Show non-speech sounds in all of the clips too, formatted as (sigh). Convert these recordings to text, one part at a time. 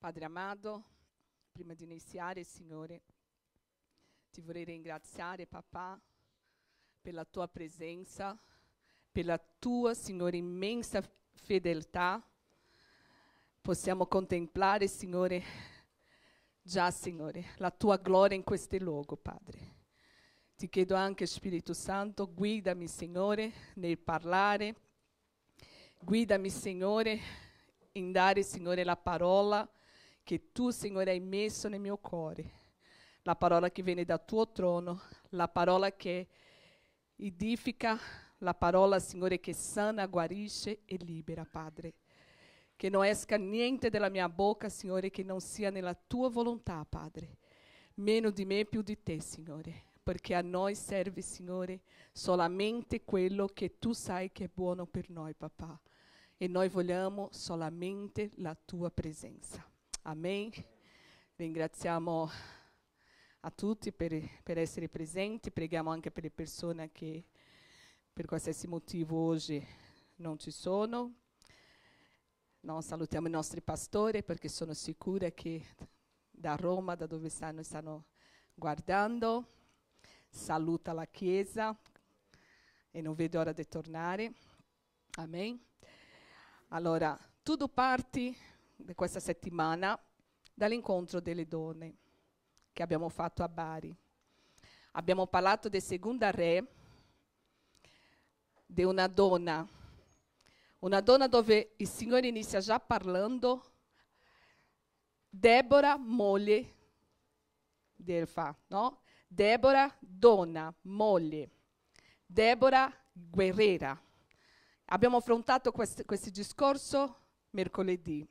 Padre amato, prima di iniziare, Signore, ti vorrei ringraziare, papà, per la tua presenza, per la tua, Signore, immensa fedeltà. Possiamo contemplare, Signore, già, Signore, la tua gloria in questo luogo, Padre. Ti chiedo anche, Spirito Santo, guidami, Signore, nel parlare. Guidami, Signore, in dare, Signore, la parola che tu, Signore, hai messo nel mio cuore. La parola che viene dal tuo trono, la parola che edifica, la parola, Signore, che sana, guarisce e libera, Padre. Che non esca niente dalla mia bocca, Signore, che non sia nella tua volontà, Padre. Meno di me, più di te, Signore. Perché a noi serve, Signore, solamente quello che tu sai che è buono per noi, papà. E noi vogliamo solamente la tua presenza. Amen. Ringraziamo a tutti per, per, essere presenti, preghiamo anche per le persone che per qualsiasi motivo oggi non ci sono. No, salutiamo i nostri pastori perché sono sicura che da Roma, da dove stanno, stanno guardando. Saluta la Chiesa e non vedo l'ora di tornare. Amen. Allora, tutto parte di questa settimana dall'incontro delle donne che abbiamo fatto a Bari. Abbiamo parlato di seconda re, di una donna, una donna dove il Signore inizia già parlando, Debora, moglie di Elfa, no? Debora, donna, moglie. Debora, guerriera. Abbiamo affrontato questo discorso mercoledì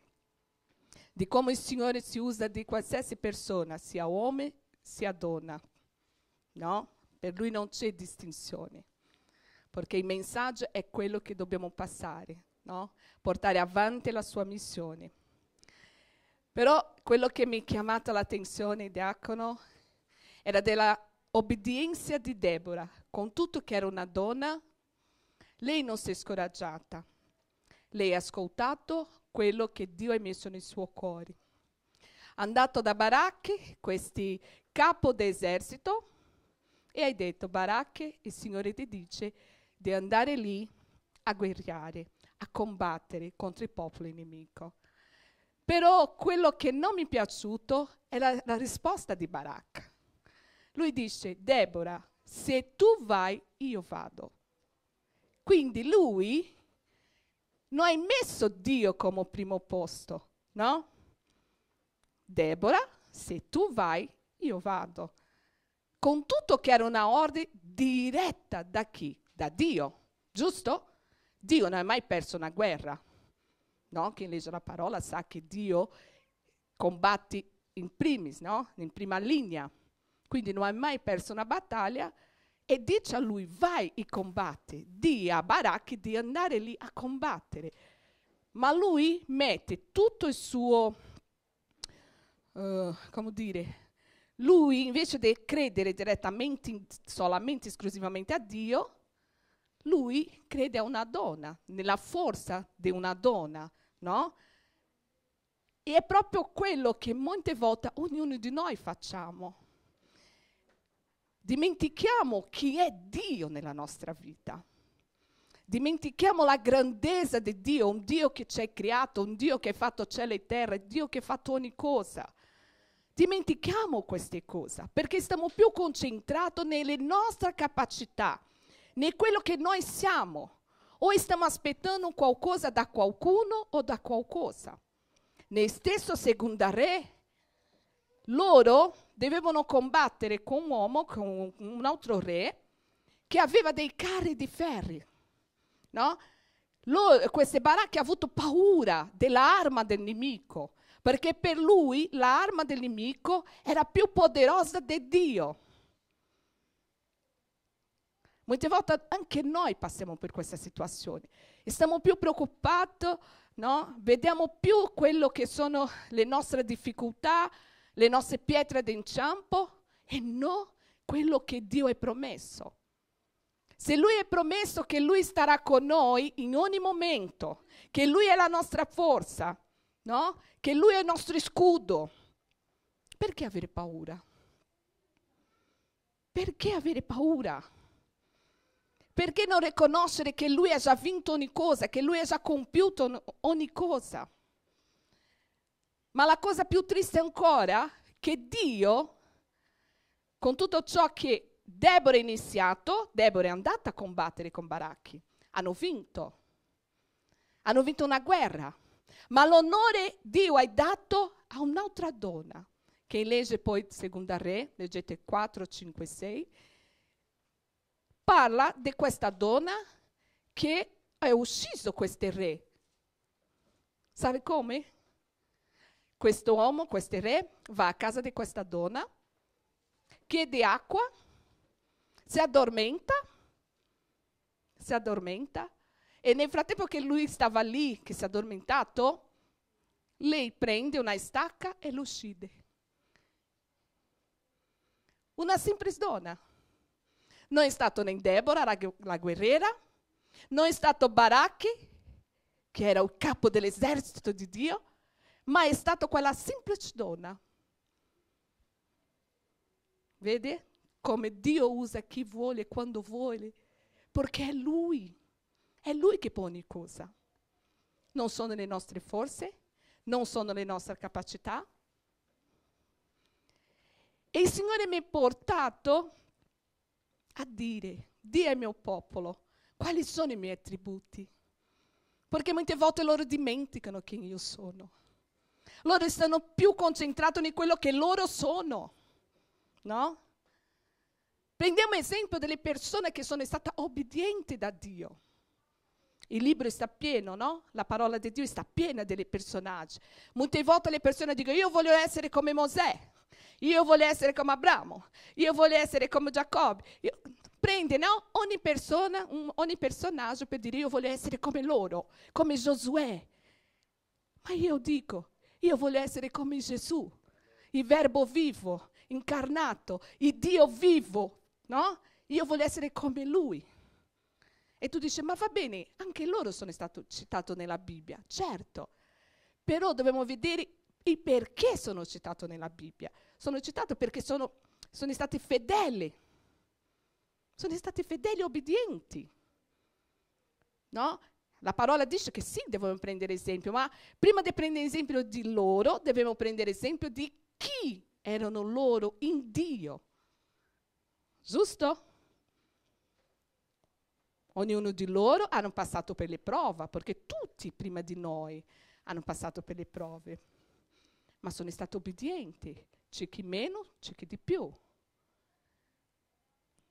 di come il Signore si usa di qualsiasi persona, sia uomo sia donna. a Per lui non c'è distinzione. Perché il messaggio è quello che dobbiamo passare, no? portare avanti la sua missione. Però quello che mi ha chiamato l'attenzione, Diacono, era dell'obbedienza di Deborah. Con tutto che era una donna, lei non si è scoraggiata. Lei ha ascoltato, quello che Dio ha messo nel suo cuore. Andato da Baracche, questi capo d'esercito, e hai detto, Baracche, il Signore ti dice di andare lì a guerriare, a combattere contro il popolo nemico. Però quello che non mi è piaciuto è la, la risposta di Baracca. Lui dice, Debora, se tu vai, io vado. Quindi lui non hai messo Dio come primo posto, no? Debora, se tu vai, io vado. Con tutto che era una ordine diretta da chi? Da Dio, giusto? Dio non ha mai perso una guerra. No? Chi legge la parola sa che Dio combatti in primis, no? in prima linea. Quindi non ha mai perso una battaglia e dice a lui vai e combatti, di a Baracchi di andare lì a combattere. Ma lui mette tutto il suo, uh, come dire, lui invece di credere direttamente, solamente, esclusivamente a Dio, lui crede a una donna, nella forza di una donna, no? E è proprio quello che molte volte ognuno di noi facciamo. Dimentichiamo chi è Dio nella nostra vita. Dimentichiamo la grandezza di Dio, un Dio che ci ha creato, un Dio che ha fatto cielo e terra, un Dio che ha fatto ogni cosa. Dimentichiamo queste cose perché stiamo più concentrati nelle nostre capacità, in quello che noi siamo. O stiamo aspettando qualcosa da qualcuno o da qualcosa. Nel stesso secondo re, loro dovevano combattere con un uomo, con un altro re, che aveva dei carri di ferri. No? Loro, queste baracche ha avuto paura dell'arma del nemico, perché per lui l'arma del nemico era più poderosa di Dio. Molte volte anche noi passiamo per questa situazione e siamo più preoccupati, no? vediamo più quello che sono le nostre difficoltà, le nostre pietre d'inciampo e no quello che Dio è promesso. Se Lui è promesso che Lui starà con noi in ogni momento, che Lui è la nostra forza, no? che Lui è il nostro scudo, perché avere paura? Perché avere paura? Perché non riconoscere che Lui ha già vinto ogni cosa, che Lui ha già compiuto ogni cosa? Ma la cosa più triste ancora è che Dio, con tutto ciò che Deborah ha iniziato, Deborah è andata a combattere con Baracchi. Hanno vinto. Hanno vinto una guerra. Ma l'onore Dio ha dato a un'altra donna, che legge poi Seconda Re, leggete 4, 5, 6, parla di questa donna che ha ucciso questo re. Sai come? Questo uomo, questo re, va a casa di questa donna, chiede acqua, si addormenta, si addormenta e nel frattempo che lui stava lì, che si è addormentato, lei prende una stacca e lo uccide. Una semplice donna. Non è stato né Deborah, la, la guerriera, non è stato Baracchi, che era il capo dell'esercito di Dio, ma è stata quella semplice donna. Vede come Dio usa chi vuole, quando vuole, perché è Lui, è Lui che pone cosa. Non sono le nostre forze, non sono le nostre capacità. E il Signore mi ha portato a dire, di al mio popolo, quali sono i miei attributi. Perché molte volte loro dimenticano chi io sono. Loro stanno più concentrati in quello che loro sono, no? Prendiamo esempio delle persone che sono state obbedienti da Dio. Il libro sta pieno, no? La parola di Dio sta piena dei personaggi. Molte volte le persone dicono io voglio essere come Mosè, io voglio essere come Abramo, io voglio essere come Giacobbe. Io... Prende no? ogni persona, un, ogni personaggio per dire io voglio essere come loro, come Giosuè. Ma io dico, io voglio essere come Gesù, il verbo vivo, incarnato, il Dio vivo, no? Io voglio essere come Lui. E tu dici, ma va bene, anche loro sono stati citati nella Bibbia, certo, però dobbiamo vedere il perché sono citati nella Bibbia. Sono citati perché sono, sono stati fedeli, sono stati fedeli e obbedienti. No? La parola dice che sì, dobbiamo prendere esempio, ma prima di prendere esempio di loro, dobbiamo prendere esempio di chi erano loro in Dio. Giusto? Ognuno di loro hanno passato per le prove, perché tutti prima di noi hanno passato per le prove, ma sono stati obbedienti. C'è chi meno, c'è chi di più.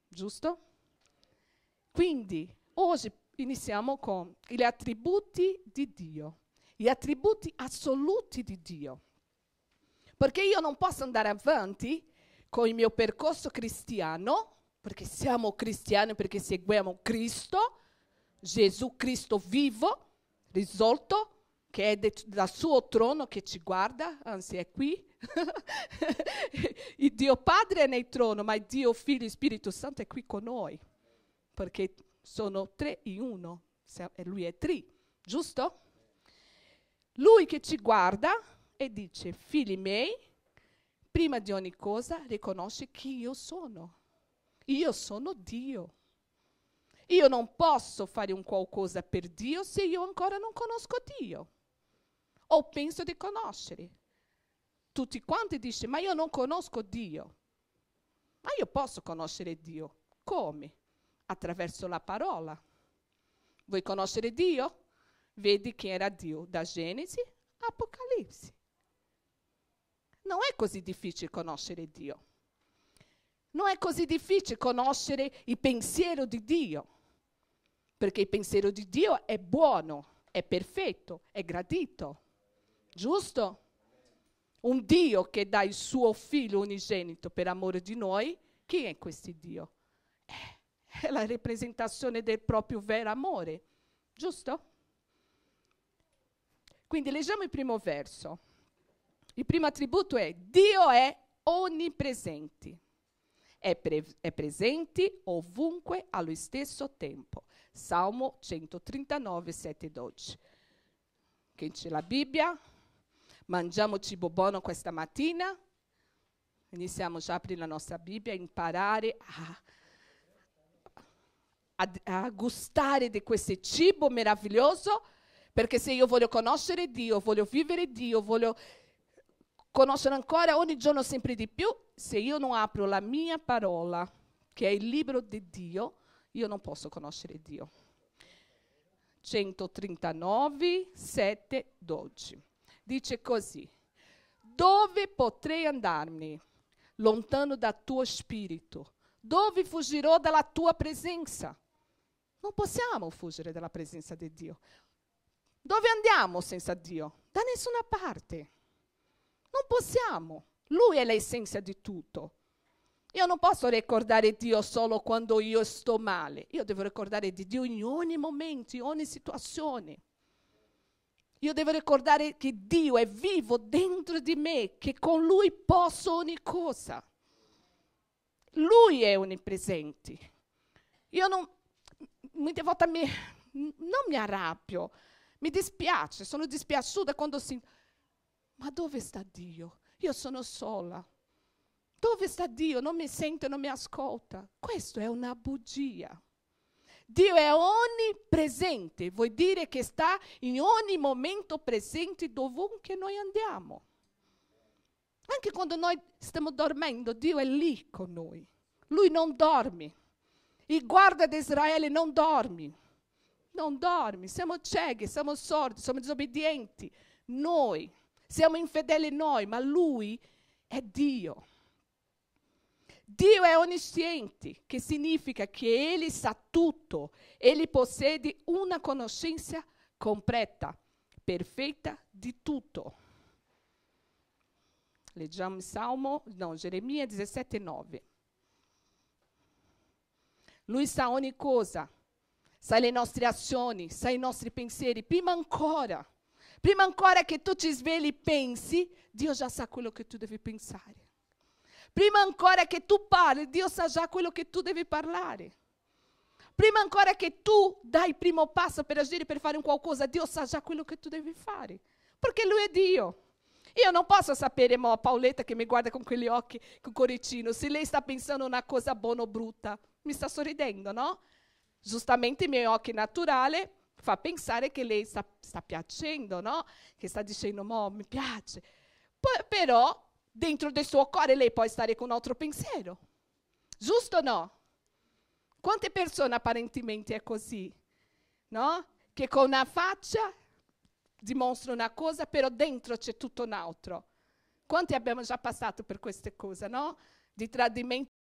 Giusto? Quindi, oggi iniziamo con gli attributi di Dio, gli attributi assoluti di Dio. Perché io non posso andare avanti con il mio percorso cristiano, perché siamo cristiani, perché seguiamo Cristo, Gesù Cristo vivo, risolto, che è de- dal suo trono che ci guarda, anzi è qui. (laughs) il Dio Padre è nel trono, ma il Dio Figlio e Spirito Santo è qui con noi, perché sono tre in uno, e lui è tri, giusto? Lui che ci guarda e dice, figli miei, prima di ogni cosa riconosci chi io sono. Io sono Dio. Io non posso fare un qualcosa per Dio se io ancora non conosco Dio. O penso di conoscere. Tutti quanti dicono, ma io non conosco Dio. Ma io posso conoscere Dio. Come? attraverso la parola. Vuoi conoscere Dio? Vedi chi era Dio da Genesi a Apocalipsi. Non è così difficile conoscere Dio. Non è così difficile conoscere il pensiero di Dio, perché il pensiero di Dio è buono, è perfetto, è gradito. Giusto? Un Dio che dà il suo figlio unigenito per amore di noi, chi è questo Dio? è la rappresentazione del proprio vero amore, giusto? Quindi leggiamo il primo verso. Il primo attributo è Dio è onnipresente. È, pre- è presente ovunque allo stesso tempo. Salmo 139, 7, 12. Chi c'è la Bibbia? Mangiamo cibo buono questa mattina? Iniziamo già a aprire la nostra Bibbia e imparare a a, a gustare di questo cibo meraviglioso, perché se io voglio conoscere Dio, voglio vivere Dio, voglio conoscere ancora ogni giorno sempre di più, se io non apro la mia parola, che è il libro di Dio, io non posso conoscere Dio. 139, 7, 12. Dice così, dove potrei andarmi lontano da tuo spirito? Dove fuggirò dalla tua presenza? Non possiamo fuggire dalla presenza di Dio. Dove andiamo senza Dio? Da nessuna parte. Non possiamo. Lui è l'essenza di tutto. Io non posso ricordare Dio solo quando io sto male. Io devo ricordare di Dio in ogni momento, in ogni situazione. Io devo ricordare che Dio è vivo dentro di me, che con Lui posso ogni cosa. Lui è onnipresente. Io non, muitas volte me, não me arrabbio, mi dispiace, sono dispiaciuta quando sinto, ma dove sta Dio? Io sono sola. Dove sta Dio? Non mi sente, non mi ascolta. Questo è una bugia. Dio è onnipresente, vuol dire che sta in ogni momento presente dovunque noi andiamo. Anche quando noi stiamo dormendo, Dio è lì con noi. Lui non dorme. Il guarda di Israele non dorme, non dorme. siamo ciechi, siamo sordi, siamo disobbedienti, noi, siamo infedeli noi, ma lui è Dio. Dio è onnisciente, che significa che Egli sa tutto, Egli possiede una conoscenza completa, perfetta di tutto. Leggiamo Salmo, no, Geremia 17, 9. Lui sa ogni cosa, sa le nostre azioni, sa i nostri pensieri, prima ancora. Prima ancora che tu ti svegli e pensi, Dio già sa quello che tu devi pensare. Prima ancora che tu parli, Dio sa già quello che tu devi parlare. Prima ancora che tu dai il primo passo per agire, per fare un qualcosa, Dio sa già quello che tu devi fare. Perché Lui è Dio. Io non posso sapere, mo, Pauletta che mi guarda con quegli occhi, con coricino, se lei sta pensando una cosa buona o brutta mi sta sorridendo, no? Giustamente i miei occhi naturali fa pensare che lei sta, sta piacendo, no? Che sta dicendo, mo, mi piace. P- però dentro del suo cuore lei può stare con un altro pensiero. Giusto o no? Quante persone apparentemente è così, no? Che con una faccia dimostra una cosa, però dentro c'è tutto un altro. Quanti abbiamo già passato per queste cose, no? Di tradimento